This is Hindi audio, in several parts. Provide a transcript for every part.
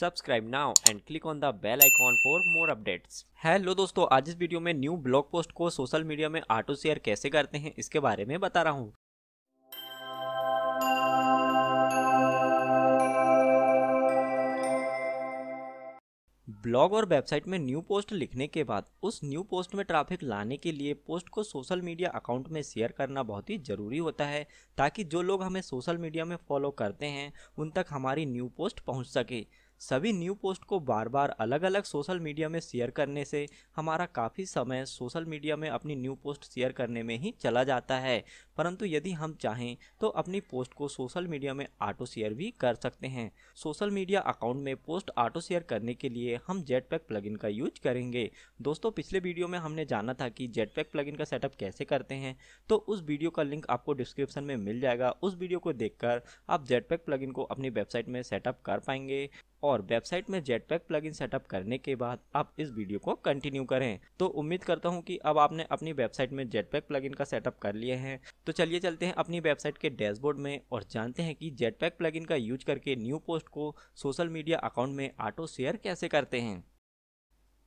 subscribe now and click on the bell icon for more updates hello दोस्तों आज इस वीडियो में न्यू ब्लॉग पोस्ट को सोशल मीडिया में ऑटो शेयर कैसे करते हैं इसके बारे में बता रहा हूँ ब्लॉग और वेबसाइट में न्यू पोस्ट लिखने के बाद उस न्यू पोस्ट में ट्रैफिक लाने के लिए पोस्ट को सोशल मीडिया अकाउंट में शेयर करना बहुत ही ज़रूरी होता है ताकि जो लोग हमें सोशल मीडिया में फॉलो करते हैं उन तक हमारी न्यू पोस्ट पहुंच सके सभी न्यू पोस्ट को बार बार अलग अलग सोशल मीडिया में शेयर करने से हमारा काफ़ी समय सोशल मीडिया में अपनी न्यू पोस्ट शेयर करने में ही चला जाता है परंतु यदि हम चाहें तो अपनी पोस्ट को सोशल मीडिया में ऑटो शेयर भी कर सकते हैं सोशल मीडिया अकाउंट में पोस्ट ऑटो शेयर करने के लिए हम जेट पैक प्लगिन का यूज करेंगे दोस्तों पिछले वीडियो में हमने जाना था कि जेट पैक प्लगिन का सेटअप कैसे करते हैं तो उस वीडियो का लिंक आपको डिस्क्रिप्शन में मिल जाएगा उस वीडियो को देखकर आप जेट पैक प्लगइन को अपनी वेबसाइट में सेटअप कर पाएंगे और वेबसाइट में जेटपैक प्लगइन सेटअप करने के बाद आप इस वीडियो को कंटिन्यू करें तो उम्मीद करता हूं कि अब आपने अपनी वेबसाइट में जेटपैक प्लगइन का सेटअप कर लिए हैं तो चलिए चलते हैं अपनी वेबसाइट के डैशबोर्ड में और जानते हैं कि जेटपैक प्लगइन का यूज करके न्यू पोस्ट को सोशल मीडिया अकाउंट में ऑटो शेयर कैसे करते हैं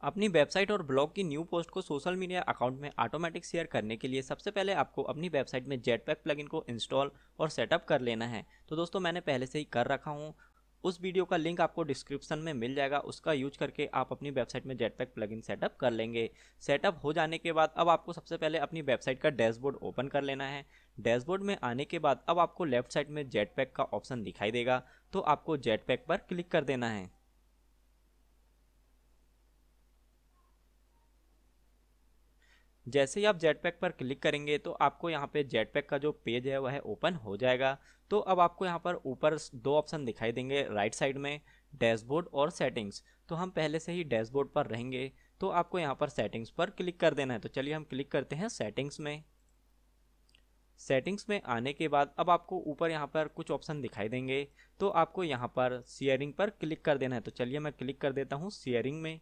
अपनी वेबसाइट और ब्लॉग की न्यू पोस्ट को सोशल मीडिया अकाउंट में ऑटोमेटिक शेयर करने के लिए सबसे पहले आपको अपनी वेबसाइट में जेटपैक प्लगइन को इंस्टॉल और सेटअप कर लेना है तो दोस्तों मैंने पहले से ही कर रखा हूँ उस वीडियो का लिंक आपको डिस्क्रिप्शन में मिल जाएगा उसका यूज करके आप अपनी वेबसाइट में जेट जेटपैक प्लग सेटअप कर लेंगे सेटअप हो जाने के बाद अब आपको सबसे पहले अपनी वेबसाइट का डैशबोर्ड ओपन कर लेना है डैशबोर्ड में आने के बाद अब आपको लेफ्ट साइड में जेट का ऑप्शन दिखाई देगा तो आपको जेट पर क्लिक कर देना है जैसे ही आप पैक पर क्लिक करेंगे तो आपको यहाँ पे जेटपैक का जो पेज है वह ओपन हो जाएगा तो अब आपको यहाँ पर ऊपर दो ऑप्शन दिखाई देंगे राइट साइड में डैशबोर्ड और सेटिंग्स तो हम पहले से ही डैशबोर्ड पर रहेंगे तो आपको यहाँ पर सेटिंग्स पर क्लिक कर देना है तो चलिए हम क्लिक करते हैं सेटिंग्स में सेटिंग्स में आने के बाद अब आपको ऊपर यहाँ पर कुछ ऑप्शन दिखाई देंगे तो आपको यहाँ पर शेयरिंग पर क्लिक कर देना है तो चलिए मैं क्लिक कर देता हूँ शेयरिंग में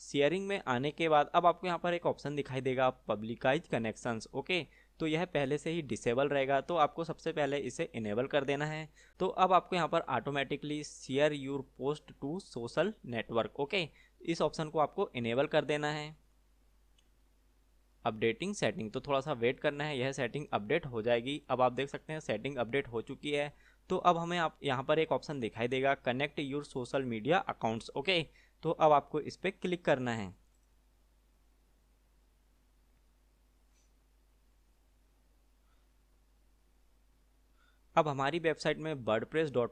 शेयरिंग में आने के बाद अब आपको यहाँ पर एक ऑप्शन दिखाई देगा पब्लिकाइज कनेक्शंस ओके तो यह पहले से ही डिसेबल रहेगा तो आपको सबसे पहले इसे इनेबल कर देना है तो अब आपको यहाँ पर automatically share your post to social network okay इस ऑप्शन को आपको इनेबल कर देना है अपडेटिंग सेटिंग तो थोड़ा सा वेट करना है यह सेटिंग अपडेट हो जाएगी अब आप देख सकते हैं सेटिंग अपडेट हो चुकी है तो अब हमें आप यहाँ पर एक ऑप्शन दिखाई देगा connect your social media accounts okay तो अब आपको इस पर क्लिक करना है अब हमारी वेबसाइट में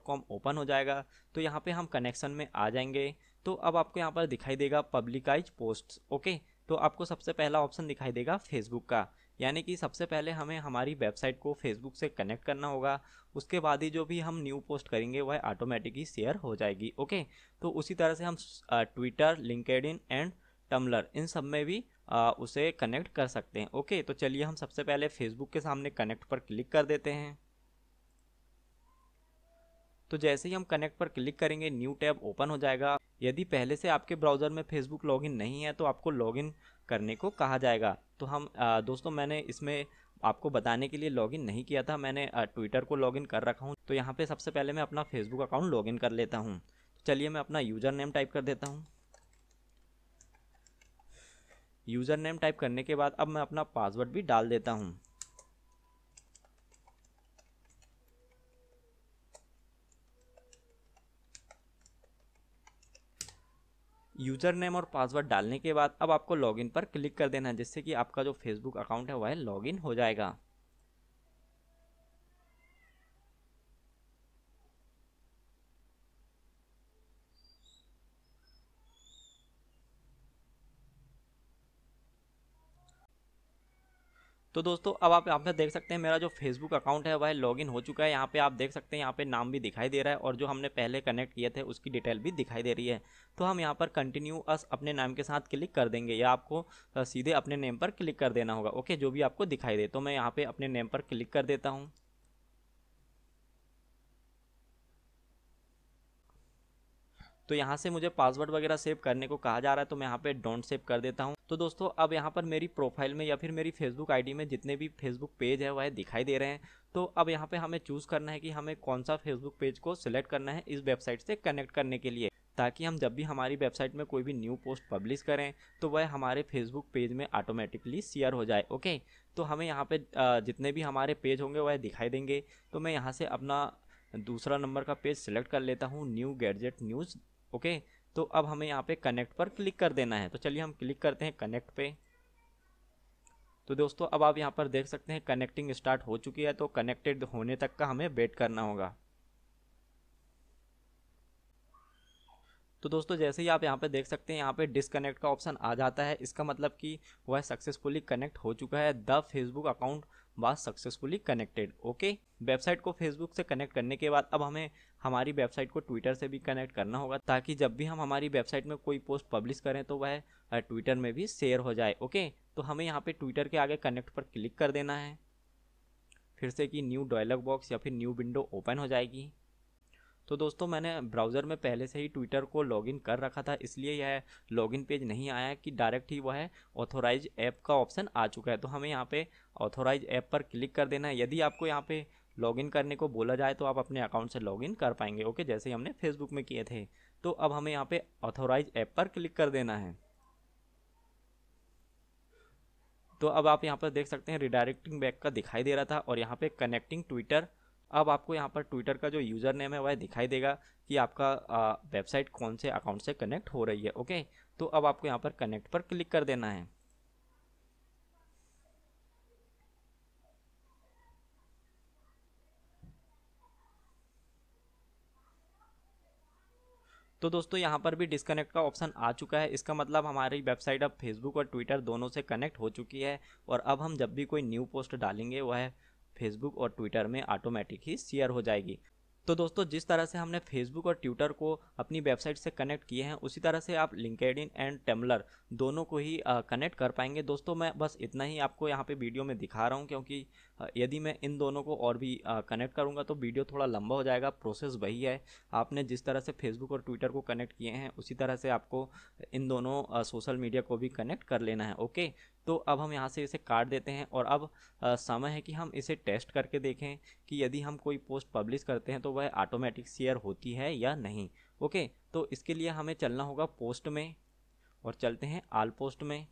कॉम ओपन हो जाएगा तो यहाँ पे हम कनेक्शन में आ जाएंगे तो अब आपको यहाँ पर दिखाई देगा पब्लिकाइज पोस्ट ओके तो आपको सबसे पहला ऑप्शन दिखाई देगा फेसबुक का यानी कि सबसे पहले हमें हमारी वेबसाइट को फेसबुक से कनेक्ट करना होगा उसके बाद ही जो भी हम न्यू पोस्ट करेंगे वह ऑटोमेटिकली शेयर हो जाएगी ओके तो उसी तरह से हम ट्विटर लिंकड एंड टम्बलर इन सब में भी आ, उसे कनेक्ट कर सकते हैं ओके तो चलिए हम सबसे पहले फेसबुक के सामने कनेक्ट पर क्लिक कर देते हैं तो जैसे ही हम कनेक्ट पर क्लिक करेंगे न्यू टैब ओपन हो जाएगा यदि पहले से आपके ब्राउज़र में फेसबुक लॉगिन नहीं है तो आपको लॉगिन करने को कहा जाएगा तो हम दोस्तों मैंने इसमें आपको बताने के लिए लॉगिन नहीं किया था मैंने ट्विटर को लॉगिन कर रखा हूँ तो यहाँ पे सबसे पहले मैं अपना फेसबुक अकाउंट लॉगिन कर लेता हूँ चलिए मैं अपना यूज़र नेम टाइप कर देता हूँ यूज़र नेम टाइप करने के बाद अब मैं अपना पासवर्ड भी डाल देता हूँ यूजर नेम और पासवर्ड डालने के बाद अब आपको लॉगिन पर क्लिक कर देना है जिससे कि आपका जो फेसबुक अकाउंट है वह लॉगिन हो जाएगा तो दोस्तों अब आप यहाँ पे देख सकते हैं मेरा जो फेसबुक अकाउंट है वह लॉगिन हो चुका है यहाँ पे आप देख सकते हैं यहाँ पे नाम भी दिखाई दे रहा है और जो हमने पहले कनेक्ट किए थे उसकी डिटेल भी दिखाई दे रही है तो हम यहाँ पर कंटिन्यू अस अपने नाम के साथ क्लिक कर देंगे या आपको सीधे अपने नेम पर क्लिक कर देना होगा ओके जो भी आपको दिखाई दे तो मैं यहाँ पर अपने नेम पर क्लिक कर देता हूँ तो यहाँ से मुझे पासवर्ड वगैरह सेव करने को कहा जा रहा है तो मैं यहाँ पे डोंट सेव कर देता हूँ तो दोस्तों अब यहाँ पर मेरी प्रोफाइल में या फिर मेरी फेसबुक आईडी में जितने भी फेसबुक पेज है वह दिखाई दे रहे हैं तो अब यहाँ पे हमें चूज़ करना है कि हमें कौन सा फेसबुक पेज को सिलेक्ट करना है इस वेबसाइट से कनेक्ट करने के लिए ताकि हम जब भी हमारी वेबसाइट में कोई भी न्यू पोस्ट पब्लिश करें तो वह हमारे फेसबुक पेज में ऑटोमेटिकली शेयर हो जाए ओके तो हमें यहाँ पे जितने भी हमारे पेज होंगे वह दिखाई देंगे तो मैं यहाँ से अपना दूसरा नंबर का पेज सेलेक्ट कर लेता हूँ न्यू गैजेट न्यूज़ ओके तो अब हमें यहाँ पे कनेक्ट पर क्लिक कर देना है तो चलिए हम क्लिक करते हैं कनेक्ट पे तो दोस्तों अब आप यहाँ पर देख सकते हैं कनेक्टिंग स्टार्ट हो चुकी है तो कनेक्टेड होने तक का हमें वेट करना होगा तो दोस्तों जैसे ही आप यहाँ पे देख सकते हैं यहाँ पे डिसकनेक्ट का ऑप्शन आ जाता है इसका मतलब कि वह सक्सेसफुली कनेक्ट हो चुका है the Facebook account was successfully connected okay website को फेसबुक से कनेक्ट करने के बाद अब हमें हमारी वेबसाइट को ट्विटर से भी कनेक्ट करना होगा ताकि जब भी हम हमारी वेबसाइट में कोई पोस्ट पब्लिश करें तो वह ट्विटर में भी शेयर हो जाए ओके तो हमें यहाँ पे ट्विटर के आगे कनेक्ट पर क्लिक कर देना है फिर से कि न्यू डायलॉग बॉक्स या फिर न्यू विंडो ओपन हो जाएगी तो दोस्तों मैंने ब्राउज़र में पहले से ही ट्विटर को लॉगिन कर रखा था इसलिए यह लॉगिन पेज नहीं आया कि डायरेक्ट ही वह ऑथोराइज ऐप का ऑप्शन आ चुका है तो हमें यहाँ पे ऑथोराइज ऐप पर क्लिक कर देना है यदि आपको यहाँ पे लॉगिन करने को बोला जाए तो आप अपने अकाउंट से लॉगिन कर पाएंगे ओके जैसे ही हमने फेसबुक में किए थे तो अब हमें यहाँ पर ऑथोराइज ऐप पर क्लिक कर देना है तो अब आप यहाँ पर देख सकते हैं रिडायरेक्टिंग बैक का दिखाई दे रहा था और यहाँ पर कनेक्टिंग ट्विटर अब आपको यहाँ पर ट्विटर का जो यूज़र नेम है वह दिखाई देगा कि आपका वेबसाइट कौन से अकाउंट से कनेक्ट हो रही है ओके तो अब आपको यहाँ पर कनेक्ट पर क्लिक कर देना है तो दोस्तों यहाँ पर भी डिसकनेक्ट का ऑप्शन आ चुका है इसका मतलब हमारी वेबसाइट अब फेसबुक और ट्विटर दोनों से कनेक्ट हो चुकी है और अब हम जब भी कोई न्यू पोस्ट डालेंगे वह फेसबुक और ट्विटर में ऑटोमेटिक ही शेयर हो जाएगी तो दोस्तों जिस तरह से हमने फेसबुक और ट्विटर को अपनी वेबसाइट से कनेक्ट किए हैं उसी तरह से आप लिंकेड एंड टेम्बलर दोनों को ही कनेक्ट कर पाएंगे दोस्तों मैं बस इतना ही आपको यहाँ पे वीडियो में दिखा रहा हूँ क्योंकि यदि मैं इन दोनों को और भी कनेक्ट करूँगा तो वीडियो थोड़ा लंबा हो जाएगा प्रोसेस वही है आपने जिस तरह से फेसबुक और ट्विटर को कनेक्ट किए हैं उसी तरह से आपको इन दोनों सोशल मीडिया को भी कनेक्ट कर लेना है ओके तो अब हम यहाँ से इसे काट देते हैं और अब समय है कि हम इसे टेस्ट करके देखें कि यदि हम कोई पोस्ट पब्लिश करते हैं तो वह ऑटोमेटिक शेयर होती है या नहीं ओके तो इसके लिए हमें चलना होगा पोस्ट में और चलते हैं आल पोस्ट में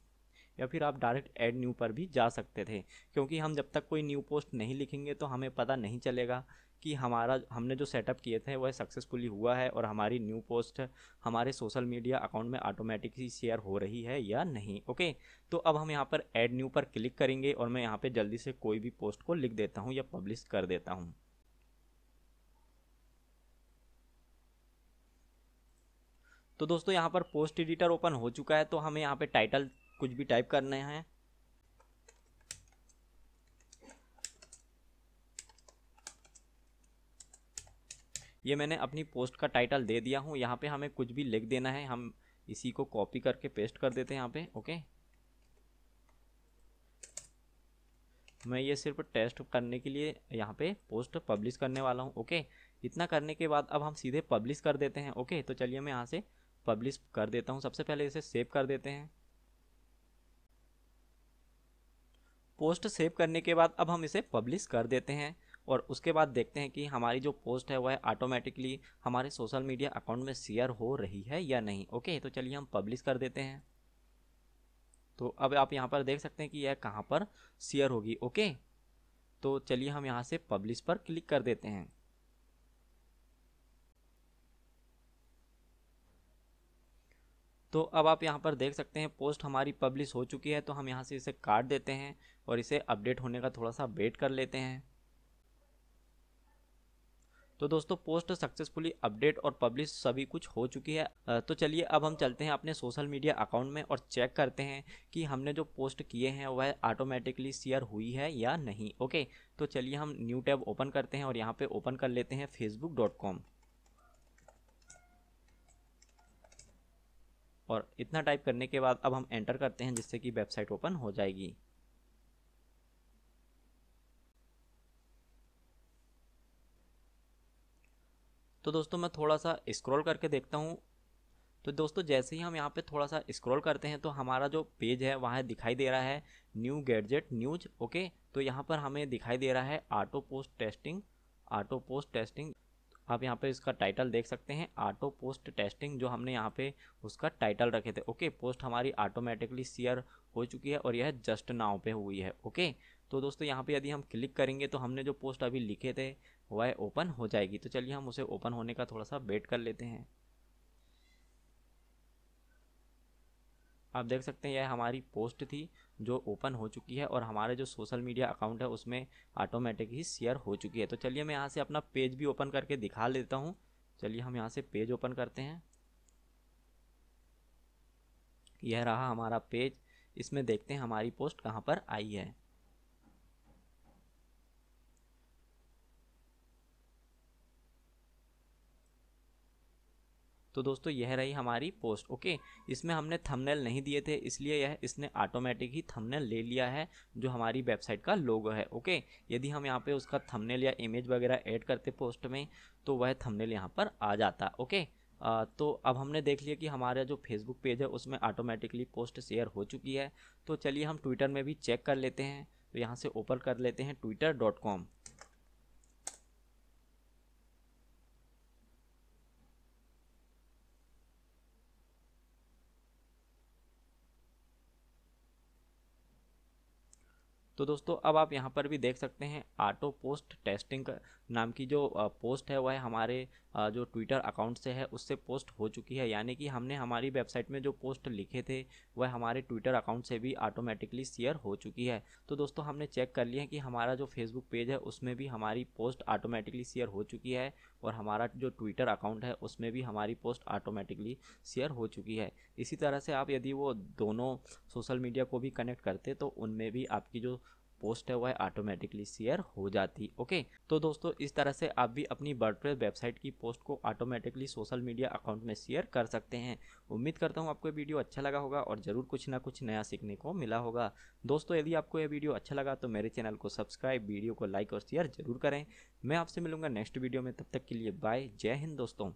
या फिर आप डायरेक्ट एड न्यू पर भी जा सकते थे क्योंकि हम जब तक कोई न्यू पोस्ट नहीं लिखेंगे तो हमें पता नहीं चलेगा कि हमारा हमने जो सेटअप किए थे वह सक्सेसफुली हुआ है और हमारी न्यू पोस्ट हमारे सोशल मीडिया अकाउंट में ऑटोमेटिकली शेयर हो रही है या नहीं ओके तो अब हम यहाँ पर ऐड न्यू पर क्लिक करेंगे और मैं यहाँ पर जल्दी से कोई भी पोस्ट को लिख देता हूँ या पब्लिश कर देता हूँ तो दोस्तों यहाँ पर पोस्ट एडिटर ओपन हो चुका है तो हमें यहाँ पे टाइटल कुछ भी टाइप करने हैं ये मैंने अपनी पोस्ट का टाइटल दे दिया हूँ यहाँ पे हमें कुछ भी लिख देना है हम इसी को कॉपी करके पेस्ट कर देते हैं यहाँ पे ओके मैं ये सिर्फ टेस्ट करने के लिए यहाँ पे पोस्ट पब्लिश करने वाला हूँ ओके इतना करने के बाद अब हम सीधे पब्लिश कर देते हैं ओके तो चलिए मैं यहाँ से पब्लिश कर देता हूँ सबसे पहले इसे सेव कर देते हैं पोस्ट सेव करने के बाद अब हम इसे पब्लिश कर देते हैं और उसके बाद देखते हैं कि हमारी जो पोस्ट है वह ऑटोमेटिकली हमारे सोशल मीडिया अकाउंट में शेयर हो रही है या नहीं ओके तो चलिए हम पब्लिश कर देते हैं तो अब आप यहाँ पर देख सकते हैं कि यह कहाँ पर शेयर होगी ओके तो चलिए हम यहाँ से पब्लिश पर क्लिक कर देते हैं तो अब आप यहाँ पर देख सकते हैं पोस्ट हमारी पब्लिश हो चुकी है तो हम यहाँ से इसे काट देते हैं और इसे अपडेट होने का थोड़ा सा वेट कर लेते हैं तो दोस्तों पोस्ट सक्सेसफुली अपडेट और पब्लिश सभी कुछ हो चुकी है तो चलिए अब हम चलते हैं अपने सोशल मीडिया अकाउंट में और चेक करते हैं कि हमने जो पोस्ट किए हैं वह ऑटोमेटिकली शेयर हुई है या नहीं ओके तो चलिए हम न्यू टैब ओपन करते हैं और यहाँ पे ओपन कर लेते हैं फेसबुक डॉट कॉम और इतना टाइप करने के बाद अब हम एंटर करते हैं जिससे कि वेबसाइट ओपन हो जाएगी तो दोस्तों मैं थोड़ा सा स्क्रॉल करके देखता हूँ तो दोस्तों जैसे ही हम यहाँ पे थोड़ा सा स्क्रॉल करते हैं तो हमारा जो पेज है वहाँ दिखाई दे रहा है न्यू गैडजेट न्यूज ओके तो यहाँ पर हमें दिखाई दे रहा है auto post testing auto post testing आप यहाँ पे इसका टाइटल देख सकते हैं ऑटो पोस्ट टेस्टिंग जो हमने यहाँ पे उसका टाइटल रखे थे ओके पोस्ट हमारी ऑटोमेटिकली शेयर हो चुकी है और यह जस्ट नाव पे हुई है ओके तो दोस्तों यहाँ पे यदि हम क्लिक करेंगे तो हमने जो पोस्ट अभी लिखे थे वह ओपन हो जाएगी तो चलिए हम उसे ओपन होने का थोड़ा सा वेट कर लेते हैं आप देख सकते हैं यह हमारी पोस्ट थी जो ओपन हो चुकी है और हमारे जो सोशल मीडिया अकाउंट है उसमें ऑटोमेटिक ही शेयर हो चुकी है तो चलिए मैं यहाँ से अपना पेज भी ओपन करके दिखा लेता हूँ चलिए हम यहाँ से पेज ओपन करते हैं यह रहा हमारा पेज इसमें देखते हैं हमारी पोस्ट कहाँ पर आई है तो दोस्तों यह रही हमारी पोस्ट ओके इसमें हमने थंबनेल नहीं दिए थे इसलिए यह इसने ऑटोमेटिक ही थंबनेल ले लिया है जो हमारी वेबसाइट का लोगो है ओके यदि हम यहाँ पे उसका थंबनेल या इमेज वगैरह ऐड करते पोस्ट में तो वह थंबनेल यहाँ पर आ जाता ओके आ, तो अब हमने देख लिया कि हमारा जो फेसबुक पेज है उसमें ऑटोमेटिकली पोस्ट शेयर हो चुकी है तो चलिए हम ट्विटर में भी चेक कर लेते हैं तो यहाँ से ओपन कर लेते हैं ट्विटर डॉट कॉम तो दोस्तों अब आप यहाँ पर भी देख सकते हैं ऑटो पोस्ट टेस्टिंग नाम की जो पोस्ट है वह हमारे जो ट्विटर अकाउंट से है उससे पोस्ट हो चुकी है यानी कि हमने हमारी वेबसाइट में जो पोस्ट लिखे थे वह हमारे ट्विटर अकाउंट से भी ऑटोमेटिकली शेयर हो चुकी है तो दोस्तों हमने चेक कर लिया कि हमारा जो फेसबुक पेज है उसमें भी हमारी पोस्ट ऑटोमेटिकली शेयर हो चुकी है और हमारा जो ट्विटर अकाउंट है उसमें भी हमारी पोस्ट ऑटोमेटिकली शेयर हो चुकी है इसी तरह से आप यदि वो दोनों सोशल मीडिया को भी कनेक्ट करते तो उनमें भी आपकी जो पोस्ट है वह ऑटोमेटिकली शेयर हो जाती ओके तो दोस्तों इस तरह से आप भी अपनी वर्डप्रेस वेबसाइट की पोस्ट को ऑटोमेटिकली सोशल मीडिया अकाउंट में शेयर कर सकते हैं उम्मीद करता हूँ आपको ये वीडियो अच्छा लगा होगा और ज़रूर कुछ ना कुछ नया सीखने को मिला होगा दोस्तों यदि आपको यह वीडियो अच्छा लगा तो मेरे चैनल को सब्सक्राइब वीडियो को लाइक और शेयर जरूर करें मैं आपसे मिलूंगा नेक्स्ट वीडियो में तब तक के लिए बाय जय हिंद दोस्तों